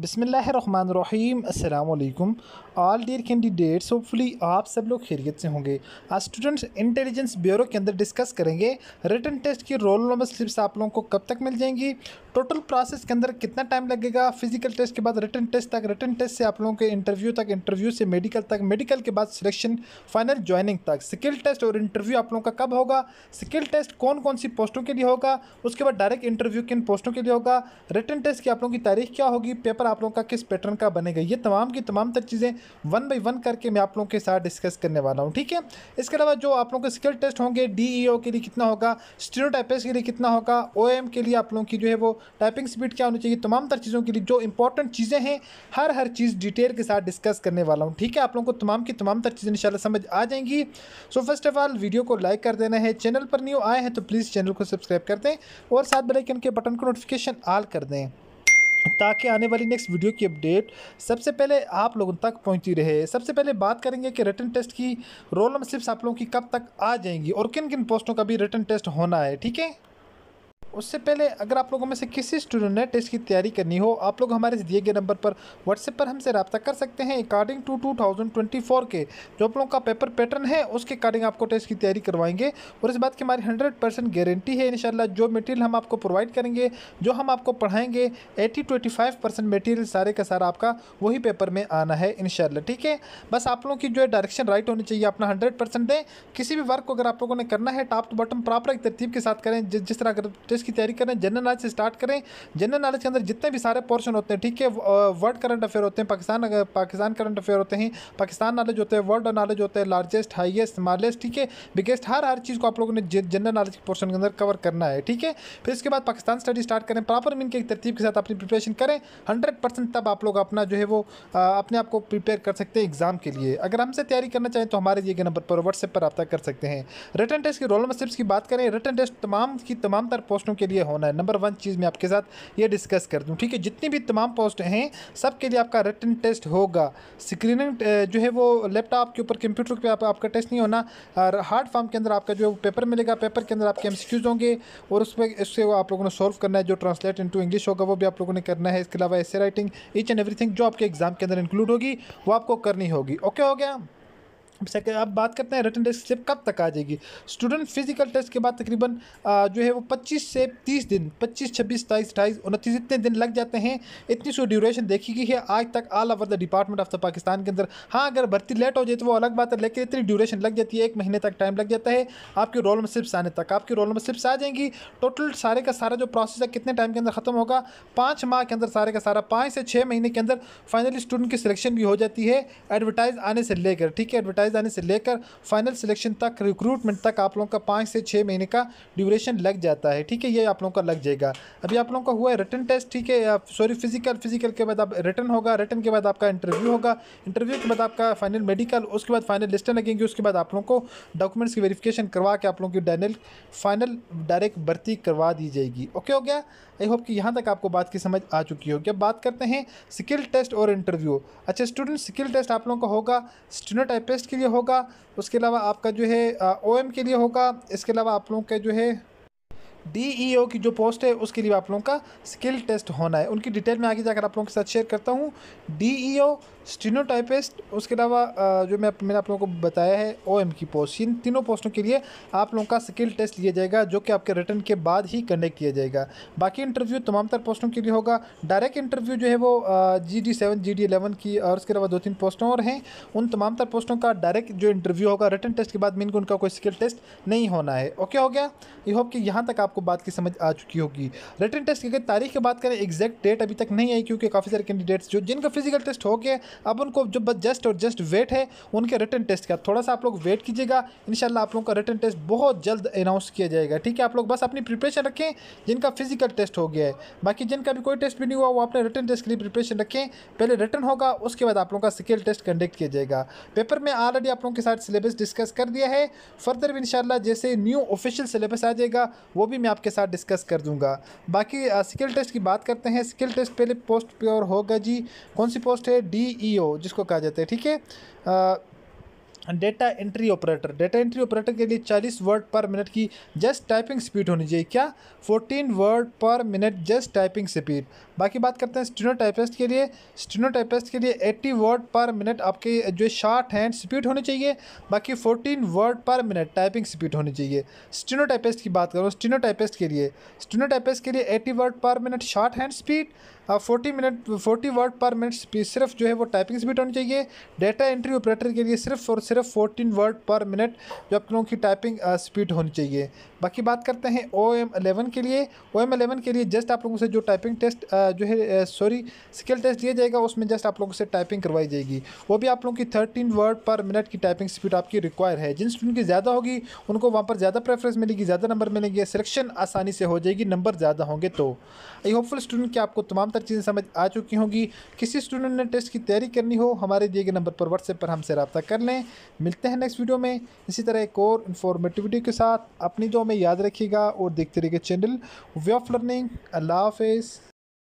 बिसमीम अल्लाम all dear candidates hopefully आप सब लोग खैरियत से होंगे आज स्टूडेंट्स इंटेलिजेंस ब्यूरो के अंदर डिस्कस करेंगे रिटर्न टेस्ट की रोल नंबर स्लिप्स आप लोगों को कब तक मिल जाएंगी टोटल प्रोसेस के अंदर कितना टाइम लगेगा फिजिकल टेस्ट के बाद रिटर्न टेस्ट तक रिटर्न टेस्ट से आप लोगों के इंटरव्यू तक इंटरव्यू से मेडिकल तक मेडिकल के बाद सिलेक्शन फाइनल ज्वाइनिंग तक स्किल टेस्ट और इंटरव्यू आप लोगों का कब होगा स्किल टेस्ट कौन कौन सी पोस्टों के लिए होगा उसके बाद डायरेक्ट इंटरव्यू किन पोस्टों के लिए होगा रिटर्न टेस्ट की आप लोगों की तारीख क्या होगी पेपर पर आप लोगों का किस पैटर्न का बनेगा ये तमाम की तमाम तर चीज़ें वन बाई वन करके मैं आप लोगों के साथ डिस्कस करने वाला हूँ ठीक है इसके अलावा जो आप लोगों के स्किल टेस्ट होंगे डी e के लिए कितना होगा स्टीरो के लिए कितना होगा ओ के लिए आप लोगों की जो है वो टाइपिंग स्पीड क्या होनी चाहिए तमाम तर चीज़ों के लिए जो इंपॉर्टेंट चीज़ें हैं हर हर चीज़ डिटेल के साथ डिस्कस करने वाला हूँ ठीक है आप लोगों को तमाम की तमाम तर चीज़ें इन समझ आ जाएंगी so first of all video को लाइक कर देना है चैनल पर न्यू आए हैं तो प्लीज़ चैनल को सब्सक्राइब कर दें और साथ बेलाइकन के बटन को नोटिफिकेशन ऑल कर दें ताकि आने वाली नेक्स्ट वीडियो की अपडेट सबसे पहले आप लोगों तक पहुंची रहे सबसे पहले बात करेंगे कि रिटर्न टेस्ट की रोल नंबर स्लिप्स आप लोगों की कब तक आ जाएंगी और किन किन पोस्टों का भी रिटर्न टेस्ट होना है ठीक है उससे पहले अगर आप लोगों में से किसी स्टूडेंट ने टेस्ट की तैयारी करनी हो आप लोग हमारे दिए गए नंबर पर व्हाट्सएप पर हमसे रब्ता कर सकते हैं अकॉर्डिंग टू 2024 के जो आप लोगों का पेपर पैटर्न है उसके अकॉर्डिंग आपको टेस्ट की तैयारी करवाएंगे और इस बात की हमारी हंड्रेड परसेंट गारंटी है इन जो मटेरियल हम आपको प्रोवाइड करेंगे जो हम आपको पढ़ाएंगे eighty two eighty five percent material सारे का सारा आपका वही पेपर में आना है इन ठीक है बस आप लोगों की जो है डायरेक्शन राइट होनी चाहिए अपना हंड्रेड परसेंट दें किसी भी वर्क को अगर आप लोगों ने करना है टॉप टू बॉटम प्रॉपर एक तरतीब के साथ करें जिस तरह अगर टेस्ट नॉलेज की तैयारी करें जनरल नॉलेज से स्टार्ट करें जनरल नॉलेज के अंदर जितने भी सारे पोर्शन होते हैं ठीक है वर्ल्ड करंट अफेयर होते हैं पाकिस्तान पाकिस्तान करंट अफेयर होते हैं पाकिस्तान नॉलेज होते हैं वर्ल्ड नॉलेज होते हैं लार्जेस्ट हाइएस्ट स्मॉलेस्ट ठीक है बिगेस्ट हर हर चीज़ को आप लोगों ने जनरल नॉलेज के पोर्शन के अंदर कवर करना है ठीक है फिर इसके बाद पाकिस्तान स्टडी स्टार्ट करें प्रॉपर मीन के तरतीब के साथ अपनी प्रिपरेशन करें हंड्रेड तब आप लोग अपना जो है वो अपने आप को प्रिपेयर कर सकते हैं एग्ज़ाम के लिए अगर हमसे तैयारी करना चाहें तो हमारे दिए गए नंबर पर व्हाट्सएप पर रब्ता कर सकते हैं रिटर्न टेस्ट के रोल नंबर की बात करें रिटर्न टेस्ट तमाम की तमाम तर पोस्टों पोस्टों के लिए होना है नंबर वन चीज़ मैं आपके साथ ये डिस्कस कर दूँ ठीक है जितनी भी तमाम पोस्ट हैं सब के लिए आपका रिटर्न टेस्ट होगा स्क्रीनिंग जो है वो लैपटॉप के ऊपर कंप्यूटर पे आप, आपका टेस्ट नहीं होना और हार्ड फॉर्म के अंदर आपका जो पेपर मिलेगा पेपर के अंदर आपके एम होंगे और उसमें उससे वो आप लोगों ने सॉल्व करना है जो ट्रांसलेट इन इंग्लिश होगा वो भी आप लोगों ने करना है इसके अलावा ऐसे राइटिंग ईच एंड एवरी जो आपके एग्ज़ाम के अंदर इंक्लूड होगी वो आपको करनी होगी ओके हो गया सेकेंड अब बात करते हैं रिटर्न टेस्ट स्लिप कब तक आ जाएगी स्टूडेंट फिजिकल टेस्ट के बाद तकरीबन जो है वो पच्चीस से तीस दिन पच्चीस छब्बीस सताईस अठाईस उनतीस इतने दिन लग जाते हैं इतनी सो ड्यूरेशन देखी गई है आज तक all over the department of the Pakistan के अंदर हाँ अगर भर्ती लेट हो जाए तो वो अलग बात है लेकिन इतनी ड्यूरेशन लग जाती है एक महीने तक टाइम लग जाता है आपके रोल में सिप्स आने तक आपके रोल में सिप्स आ जाएंगी टोटल सारे का सारा जो प्रोसेस है कितने टाइम के अंदर ख़त्म होगा पाँच माह के अंदर सारे का सारा पाँच से छः महीने के अंदर फाइनली स्टूडेंट की सिलेक्शन भी हो जाती है एडवर्टाइज आने से लेकर ठीक है एडवर्टाइज जाने से लेकर फाइनल सिलेक्शन तक रिक्रूटमेंट तक आप लोगों का पाँच से छः महीने का ड्यूरेशन लग जाता है ठीक है ये आप लोगों का लग जाएगा अभी आप लोगों का हुआ है रिटर्न टेस्ट ठीक है सॉरी फिजिकल फिजिकल के बाद आप रिटर्न होगा रिटर्न के बाद आपका इंटरव्यू होगा इंटरव्यू के बाद आपका फाइनल मेडिकल उसके बाद फाइनल लिस्टें लगेंगी उसके बाद आप लोगों को डॉक्यूमेंट्स की वेरीफिकेशन करवा के आप लोगों की डायनल फाइनल डायरेक्ट भर्ती करवा दी जाएगी ओके हो गया आई होप कि यहाँ तक आपको बात की समझ आ चुकी होगी अब बात करते हैं स्किल टेस्ट और इंटरव्यू अच्छा स्टूडेंट स्किल टेस्ट आप लोगों का होगा स्टूडेंट आई के लिए होगा उसके अलावा आपका जो है ओ के लिए होगा इसके अलावा आप लोगों के जो है डीईओ e की जो पोस्ट है उसके लिए आप लोगों का स्किल टेस्ट होना है उनकी डिटेल में आगे जाकर आप लोगों के साथ शेयर करता हूँ डीईओ स्टिनोटाइपिस्ट e उसके अलावा जो मैं मैंने आप लोगों को बताया है ओएम की पोस्ट इन तीनों पोस्टों के लिए आप लोगों का स्किल टेस्ट लिया जाएगा जो कि आपके रिटर्न के बाद ही कंडक्ट किया जाएगा बाकी इंटरव्यू तमाम तर पोस्टों के लिए होगा डायरेक्ट इंटरव्यू जो है वो G D seven G D eleven की और उसके अलावा दो तीन पोस्टों और हैं उन तमाम तर पोस्टों का डायरेक्ट जो इंटरव्यू होगा रिटर्न टेस्ट के बाद मीन को उनका कोई स्किल टेस्ट नहीं होना है ओके हो गया आई होप कि यहाँ तक आप आपको बात की समझ आ चुकी होगी रिटर्न टेस्ट की अगर तारीख की बात करें एग्जैक्ट डेट अभी तक नहीं आई क्योंकि काफ़ी सारे कैंडिडेट्स जो जिनका फिजिकल टेस्ट हो गया अब उनको जो बस जस्ट और जस्ट वेट है उनके रिटर्न टेस्ट का थोड़ा सा आप लोग वेट कीजिएगा इन आप लोगों का रिटर्न टेस्ट बहुत जल्द अनाउंस किया जाएगा ठीक है आप लोग बस अपनी प्रिपरेशन रखें जिनका फिजिकल टेस्ट हो गया है बाकी जिनका भी कोई टेस्ट भी नहीं हुआ वो अपने रिटर्न टेस्ट के लिए प्रिपरेशन रखें पहले रिटर्न होगा उसके बाद आप लोगों का स्किल टेस्ट कंडक्ट किया जाएगा पेपर में ऑलरेडी आप लोगों के साथ सिलेबस डिस्कस कर दिया है फर्दर भी इन जैसे न्यू ऑफिशियल सिलेबस आ जाएगा वो भी मैं आपके साथ डिस्कस कर दूंगा बाकी स्किल टेस्ट की बात करते हैं स्किल टेस्ट पहले पोस्ट प्योर होगा जी कौन सी पोस्ट है डी ई ओ जिसको कहा जाता है ठीक है data entry operator data entry operator के लिए 40 वर्ड पर मिनट की जस्ट टाइपिंग स्पीड होनी चाहिए क्या 14 word per minute just typing speed बाकी बात करते हैं स्टिनो टाइपिस्ट के लिए स्टिनो टाइपिस्ट के लिए 80 वर्ड पर मिनट आपके जो शार्ट हैंड स्पीड होनी चाहिए बाकी 14 word per minute typing speed होनी चाहिए स्टूनो टाइपिस्ट की बात करो स्टूनो टाइपिस्ट के लिए स्टूनो टाइपिस्ट के लिए eighty word per minute shorthand speed forty minute forty word per minute सिर्फ जो है वो टाइपिंग स्पीड होनी चाहिए डेटा एंट्री ऑपरेटर के लिए सिर्फ और सिर्फ फोर्टीन वर्ड पर मिनट जो आप लोगों की टाइपिंग स्पीड होनी चाहिए बाकी बात करते हैं ओ एम एलेवन के लिए ओ एम एलेवन के लिए जस्ट आप लोगों से जो टाइपिंग टेस्ट जो है सॉरी स्किल टेस्ट दिया जाएगा उसमें जस्ट आप लोगों से टाइपिंग करवाई जाएगी वो भी आप लोगों की थर्टीन वर्ड पर मिनट की टाइपिंग स्पीड आपकी रिक्वायर है जिन स्टूडेंट की ज़्यादा होगी उनको वहाँ पर ज़्यादा प्रेफरेंस मिलेगी ज़्यादा नंबर मिलेंगे सिलेक्शन आसानी से हो जाएगी नंबर ज़्यादा होंगे तो आई होपफुल स्टूडेंट की आपको तमाम तर चीज़ें समझ आ चुकी होंगी किसी स्टूडेंट ने टेस्ट की तैयारी करनी हो हमारे दिए गए नंबर पर व्हाट्सएप पर हमसे रब्ता कर लें मिलते हैं नेक्स्ट वीडियो में इसी तरह एक और इन्फॉर्मेटिविटी के साथ अपनी जो में याद रखिएगा और देखते रहिएगा चैनल वे ऑफ लर्निंग अल्लाह हाफिज़